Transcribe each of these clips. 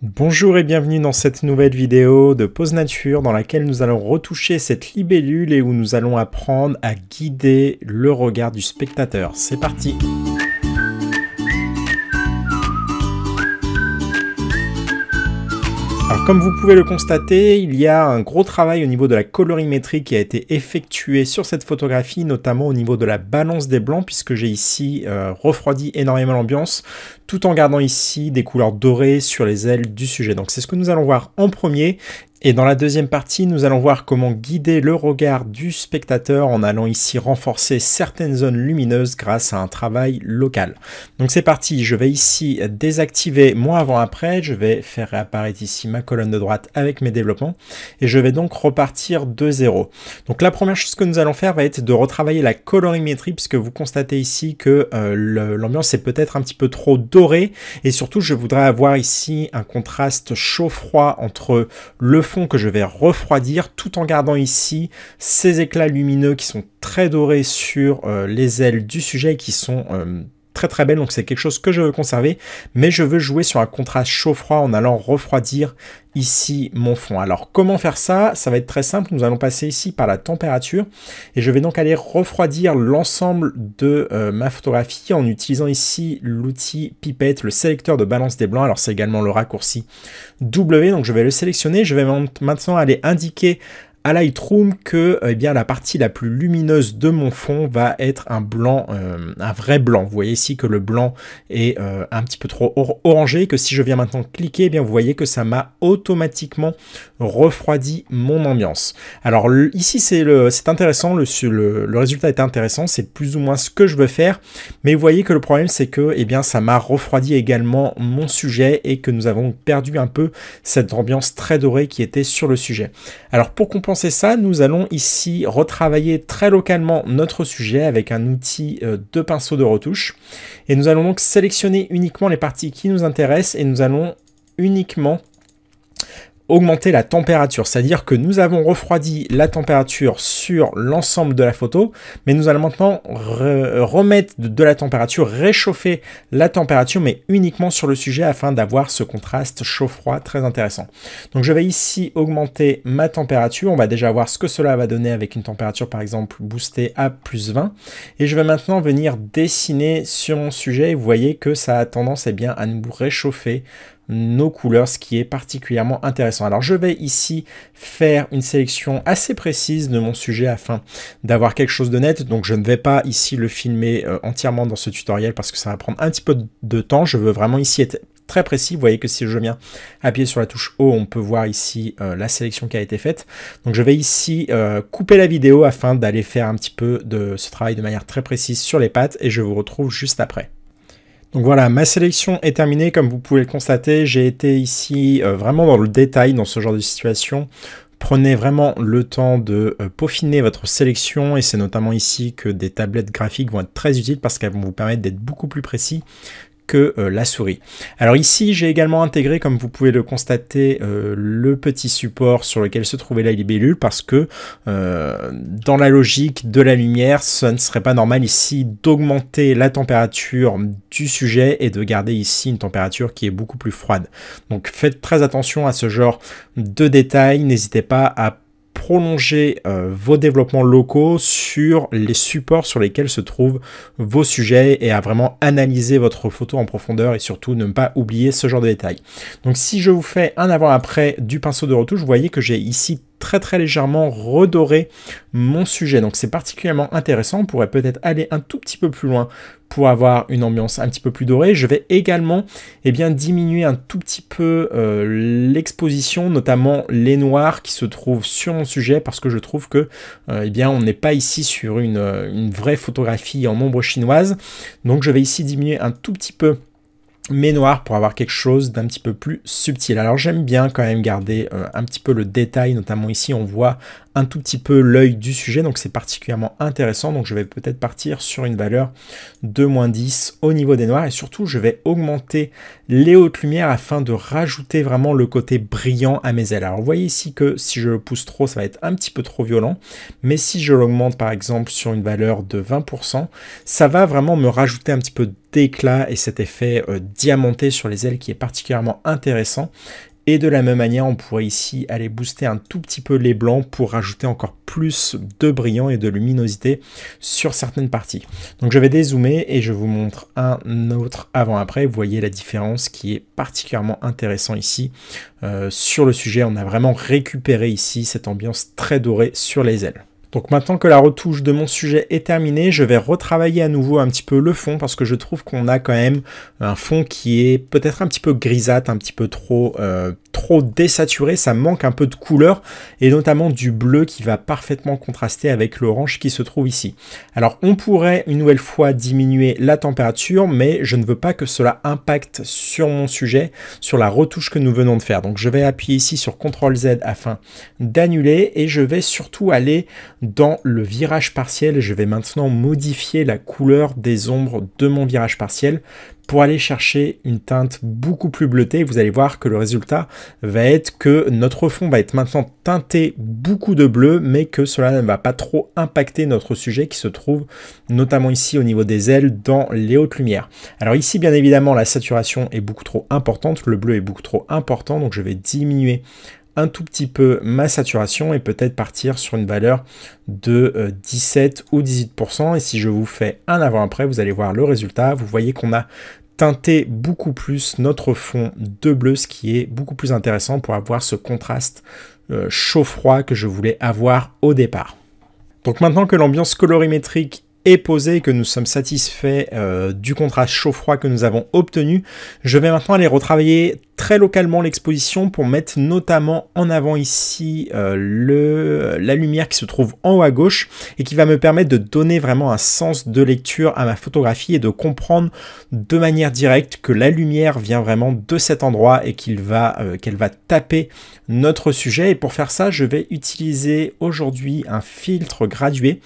Bonjour et bienvenue dans cette nouvelle vidéo de Pose Nature dans laquelle nous allons retoucher cette libellule et où nous allons apprendre à guider le regard du spectateur. C'est parti Alors comme vous pouvez le constater, il y a un gros travail au niveau de la colorimétrie qui a été effectué sur cette photographie, notamment au niveau de la balance des blancs, puisque j'ai ici euh, refroidi énormément l'ambiance tout en gardant ici des couleurs dorées sur les ailes du sujet. Donc c'est ce que nous allons voir en premier. Et dans la deuxième partie, nous allons voir comment guider le regard du spectateur en allant ici renforcer certaines zones lumineuses grâce à un travail local. Donc c'est parti, je vais ici désactiver mon avant-après, je vais faire réapparaître ici ma colonne de droite avec mes développements, et je vais donc repartir de zéro. Donc la première chose que nous allons faire va être de retravailler la colorimétrie, puisque vous constatez ici que euh, l'ambiance est peut-être un petit peu trop dorée et surtout, je voudrais avoir ici un contraste chaud-froid entre le fond que je vais refroidir, tout en gardant ici ces éclats lumineux qui sont très dorés sur euh, les ailes du sujet qui sont... Euh, très belle, donc c'est quelque chose que je veux conserver, mais je veux jouer sur un contraste chaud-froid en allant refroidir ici mon fond. Alors comment faire ça Ça va être très simple, nous allons passer ici par la température et je vais donc aller refroidir l'ensemble de euh, ma photographie en utilisant ici l'outil pipette, le sélecteur de balance des blancs, alors c'est également le raccourci W, donc je vais le sélectionner, je vais maintenant aller indiquer à Lightroom que eh bien, la partie la plus lumineuse de mon fond va être un blanc, euh, un vrai blanc. Vous voyez ici que le blanc est euh, un petit peu trop orangé, que si je viens maintenant cliquer, eh bien, vous voyez que ça m'a automatiquement refroidi mon ambiance. Alors ici, c'est intéressant, le, le, le, résultat est intéressant, c'est plus ou moins ce que je veux faire, mais vous voyez que le problème, c'est que eh bien, ça m'a refroidi également mon sujet et que nous avons perdu un peu cette ambiance très dorée qui était sur le sujet. Alors pour comprendre ça, nous allons ici retravailler très localement notre sujet avec un outil euh, de pinceau de retouche. Et nous allons donc sélectionner uniquement les parties qui nous intéressent et nous allons uniquement augmenter la température, c'est-à-dire que nous avons refroidi la température sur l'ensemble de la photo, mais nous allons maintenant remettre de la température, réchauffer la température, mais uniquement sur le sujet afin d'avoir ce contraste chaud-froid très intéressant. Donc je vais ici augmenter ma température, on va déjà voir ce que cela va donner avec une température par exemple boostée à plus 20, et je vais maintenant venir dessiner sur mon sujet, vous voyez que ça a tendance eh bien, à nous réchauffer nos couleurs, ce qui est particulièrement intéressant. Alors je vais ici faire une sélection assez précise de mon sujet afin d'avoir quelque chose de net. Donc je ne vais pas ici le filmer euh, entièrement dans ce tutoriel parce que ça va prendre un petit peu de temps. Je veux vraiment ici être très précis. Vous voyez que si je viens appuyer sur la touche haut on peut voir ici euh, la sélection qui a été faite. Donc je vais ici euh, couper la vidéo afin d'aller faire un petit peu de ce travail de manière très précise sur les pattes et je vous retrouve juste après. Donc voilà, ma sélection est terminée. Comme vous pouvez le constater, j'ai été ici euh, vraiment dans le détail dans ce genre de situation. Prenez vraiment le temps de euh, peaufiner votre sélection et c'est notamment ici que des tablettes graphiques vont être très utiles parce qu'elles vont vous permettre d'être beaucoup plus précis que euh, la souris. Alors ici, j'ai également intégré, comme vous pouvez le constater, euh, le petit support sur lequel se trouvait la libellule parce que euh, dans la logique de la lumière, ce ne serait pas normal ici d'augmenter la température du sujet et de garder ici une température qui est beaucoup plus froide. Donc faites très attention à ce genre de détails, n'hésitez pas à prolonger euh, vos développements locaux sur les supports sur lesquels se trouvent vos sujets et à vraiment analyser votre photo en profondeur et surtout ne pas oublier ce genre de détails. Donc si je vous fais un avant-après du pinceau de retouche, vous voyez que j'ai ici très très légèrement redoré mon sujet. Donc c'est particulièrement intéressant, on pourrait peut-être aller un tout petit peu plus loin pour avoir une ambiance un petit peu plus dorée. Je vais également eh bien, diminuer un tout petit peu euh, l'exposition, notamment les noirs qui se trouvent sur mon sujet, parce que je trouve que euh, eh bien, on n'est pas ici sur une, euh, une vraie photographie en ombre chinoise. Donc je vais ici diminuer un tout petit peu mais noir pour avoir quelque chose d'un petit peu plus subtil. Alors j'aime bien quand même garder euh, un petit peu le détail, notamment ici on voit un tout petit peu l'œil du sujet, donc c'est particulièrement intéressant, donc je vais peut-être partir sur une valeur de moins 10 au niveau des noirs, et surtout je vais augmenter les hautes lumières afin de rajouter vraiment le côté brillant à mes ailes. Alors vous voyez ici que si je le pousse trop, ça va être un petit peu trop violent, mais si je l'augmente par exemple sur une valeur de 20%, ça va vraiment me rajouter un petit peu éclat et cet effet euh, diamanté sur les ailes qui est particulièrement intéressant. Et de la même manière, on pourrait ici aller booster un tout petit peu les blancs pour rajouter encore plus de brillant et de luminosité sur certaines parties. Donc je vais dézoomer et je vous montre un autre avant-après. Vous voyez la différence qui est particulièrement intéressant ici. Euh, sur le sujet, on a vraiment récupéré ici cette ambiance très dorée sur les ailes. Donc maintenant que la retouche de mon sujet est terminée, je vais retravailler à nouveau un petit peu le fond parce que je trouve qu'on a quand même un fond qui est peut-être un petit peu grisâtre, un petit peu trop, euh, trop désaturé, ça manque un peu de couleur et notamment du bleu qui va parfaitement contraster avec l'orange qui se trouve ici. Alors on pourrait une nouvelle fois diminuer la température mais je ne veux pas que cela impacte sur mon sujet, sur la retouche que nous venons de faire. Donc je vais appuyer ici sur CTRL Z afin d'annuler et je vais surtout aller dans le virage partiel, je vais maintenant modifier la couleur des ombres de mon virage partiel pour aller chercher une teinte beaucoup plus bleutée. Vous allez voir que le résultat va être que notre fond va être maintenant teinté beaucoup de bleu, mais que cela ne va pas trop impacter notre sujet qui se trouve notamment ici au niveau des ailes dans les hautes lumières. Alors ici, bien évidemment, la saturation est beaucoup trop importante, le bleu est beaucoup trop important, donc je vais diminuer un tout petit peu ma saturation et peut-être partir sur une valeur de 17 euh, ou 18%. Et si je vous fais un avant-après, vous allez voir le résultat. Vous voyez qu'on a teinté beaucoup plus notre fond de bleu, ce qui est beaucoup plus intéressant pour avoir ce contraste euh, chaud-froid que je voulais avoir au départ. Donc maintenant que l'ambiance colorimétrique est posée, que nous sommes satisfaits euh, du contraste chaud-froid que nous avons obtenu, je vais maintenant aller retravailler localement l'exposition pour mettre notamment en avant ici euh, le, la lumière qui se trouve en haut à gauche et qui va me permettre de donner vraiment un sens de lecture à ma photographie et de comprendre de manière directe que la lumière vient vraiment de cet endroit et qu'il va euh, qu'elle va taper notre sujet. Et pour faire ça, je vais utiliser aujourd'hui un filtre gradué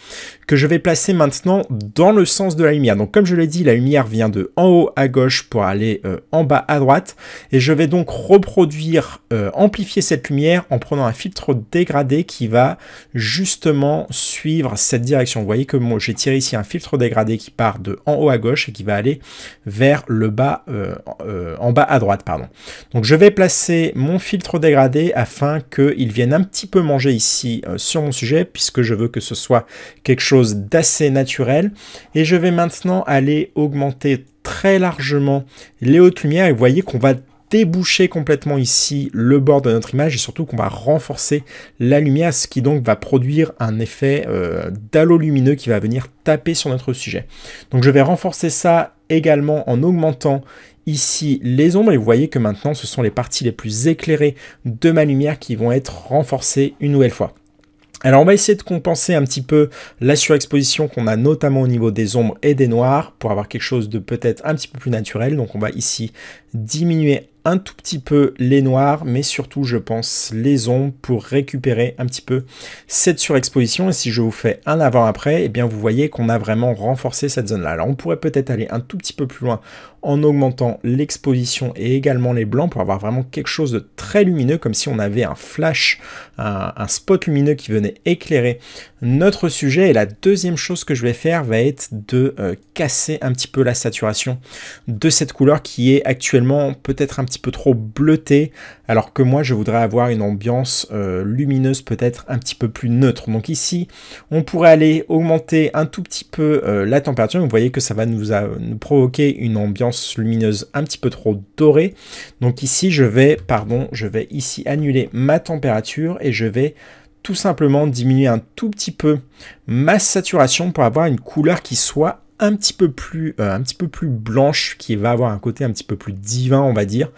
que je vais placer maintenant dans le sens de la lumière. Donc comme je l'ai dit, la lumière vient de en haut à gauche pour aller euh, en bas à droite et je vais donc reproduire, euh, amplifier cette lumière en prenant un filtre dégradé qui va justement suivre cette direction. Vous voyez que moi j'ai tiré ici un filtre dégradé qui part de en haut à gauche et qui va aller vers le bas, euh, euh, en bas à droite. pardon. Donc je vais placer mon filtre dégradé afin qu'il vienne un petit peu manger ici sur mon sujet puisque je veux que ce soit quelque chose d'assez naturel. Et je vais maintenant aller augmenter très largement les hautes lumières et vous voyez qu'on va déboucher complètement ici le bord de notre image et surtout qu'on va renforcer la lumière, ce qui donc va produire un effet euh, lumineux qui va venir taper sur notre sujet. Donc je vais renforcer ça également en augmentant ici les ombres et vous voyez que maintenant ce sont les parties les plus éclairées de ma lumière qui vont être renforcées une nouvelle fois. Alors on va essayer de compenser un petit peu la surexposition qu'on a notamment au niveau des ombres et des noirs pour avoir quelque chose de peut-être un petit peu plus naturel. Donc on va ici diminuer un tout petit peu les noirs, mais surtout, je pense, les ombres pour récupérer un petit peu cette surexposition. Et si je vous fais un avant-après, et eh bien, vous voyez qu'on a vraiment renforcé cette zone-là. Alors, on pourrait peut-être aller un tout petit peu plus loin en augmentant l'exposition et également les blancs pour avoir vraiment quelque chose de très lumineux, comme si on avait un flash, un, spot lumineux qui venait éclairer notre sujet. Et la deuxième chose que je vais faire va être de euh, casser un petit peu la saturation de cette couleur qui est actuellement peut-être un petit peu trop bleuté alors que moi je voudrais avoir une ambiance euh, lumineuse peut-être un petit peu plus neutre. Donc ici, on pourrait aller augmenter un tout petit peu euh, la température. Vous voyez que ça va nous, nous, provoquer une ambiance lumineuse un petit peu trop dorée. Donc ici, je vais, pardon, je vais ici annuler ma température et je vais tout simplement diminuer un tout petit peu ma saturation pour avoir une couleur qui soit un petit peu plus, euh, un petit peu plus blanche, qui va avoir un côté un petit peu plus divin, on va dire,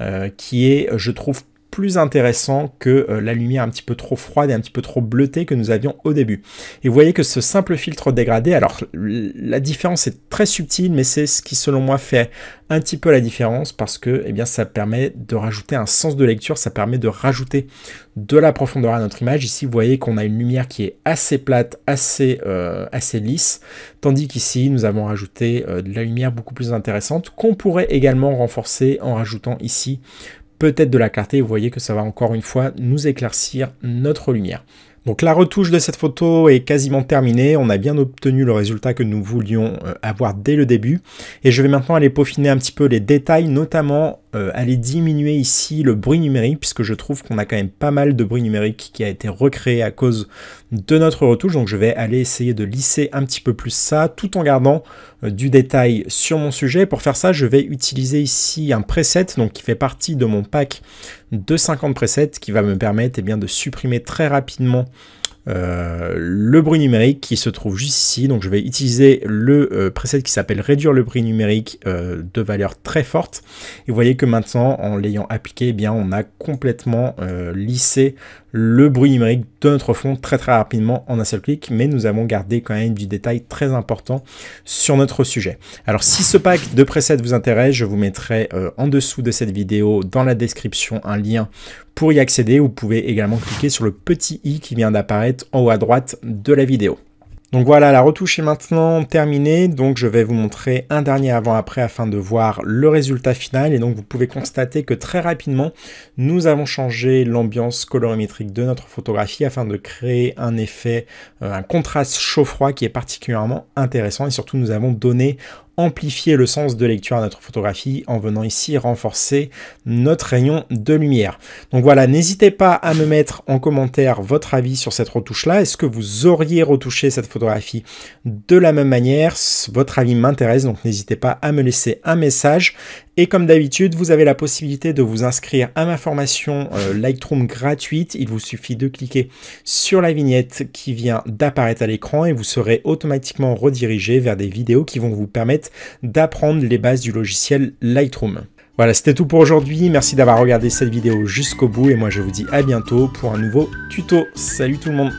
euh, qui est, je trouve, plus intéressant que euh, la lumière un petit peu trop froide et un petit peu trop bleutée que nous avions au début. Et vous voyez que ce simple filtre dégradé, alors la différence est très subtile, mais c'est ce qui selon moi fait un petit peu la différence parce que eh bien, ça permet de rajouter un sens de lecture, ça permet de rajouter de la profondeur à notre image. Ici, vous voyez qu'on a une lumière qui est assez plate, assez, euh, assez lisse, tandis qu'ici, nous avons rajouté euh, de la lumière beaucoup plus intéressante qu'on pourrait également renforcer en rajoutant ici peut-être de la clarté. Vous voyez que ça va encore une fois nous éclaircir notre lumière. Donc la retouche de cette photo est quasiment terminée, on a bien obtenu le résultat que nous voulions euh, avoir dès le début. Et je vais maintenant aller peaufiner un petit peu les détails, notamment euh, aller diminuer ici le bruit numérique, puisque je trouve qu'on a quand même pas mal de bruit numérique qui a été recréé à cause de notre retouche. Donc je vais aller essayer de lisser un petit peu plus ça, tout en gardant euh, du détail sur mon sujet. Pour faire ça, je vais utiliser ici un preset donc qui fait partie de mon pack de 50 presets qui va me permettre eh bien, de supprimer très rapidement euh, le bruit numérique qui se trouve juste ici. Donc je vais utiliser le euh, preset qui s'appelle réduire le bruit numérique euh, de valeur très forte. Et vous voyez que maintenant en l'ayant appliqué, eh bien on a complètement lissé le bruit numérique de notre fond très très rapidement en un seul clic, mais nous avons gardé quand même du détail très important sur notre sujet. Alors si ce pack de presets vous intéresse, je vous mettrai en dessous de cette vidéo dans la description un lien pour y accéder, vous pouvez également cliquer sur le petit i qui vient d'apparaître en haut à droite de la vidéo. Donc voilà, la retouche est maintenant terminée. Donc je vais vous montrer un dernier avant-après afin de voir le résultat final. Et donc vous pouvez constater que très rapidement, nous avons changé l'ambiance colorimétrique de notre photographie afin de créer un effet, euh, un contraste chaud-froid qui est particulièrement intéressant. Et surtout, nous avons donné amplifier le sens de lecture à notre photographie en venant ici renforcer notre rayon de lumière. Donc voilà, n'hésitez pas à me mettre en commentaire votre avis sur cette retouche-là. Est-ce que vous auriez retouché cette photographie de la même manière Votre avis m'intéresse, donc n'hésitez pas à me laisser un message et comme d'habitude, vous avez la possibilité de vous inscrire à ma formation euh, Lightroom gratuite. Il vous suffit de cliquer sur la vignette qui vient d'apparaître à l'écran et vous serez automatiquement redirigé vers des vidéos qui vont vous permettre d'apprendre les bases du logiciel Lightroom. Voilà, c'était tout pour aujourd'hui. Merci d'avoir regardé cette vidéo jusqu'au bout et moi je vous dis à bientôt pour un nouveau tuto. Salut tout le monde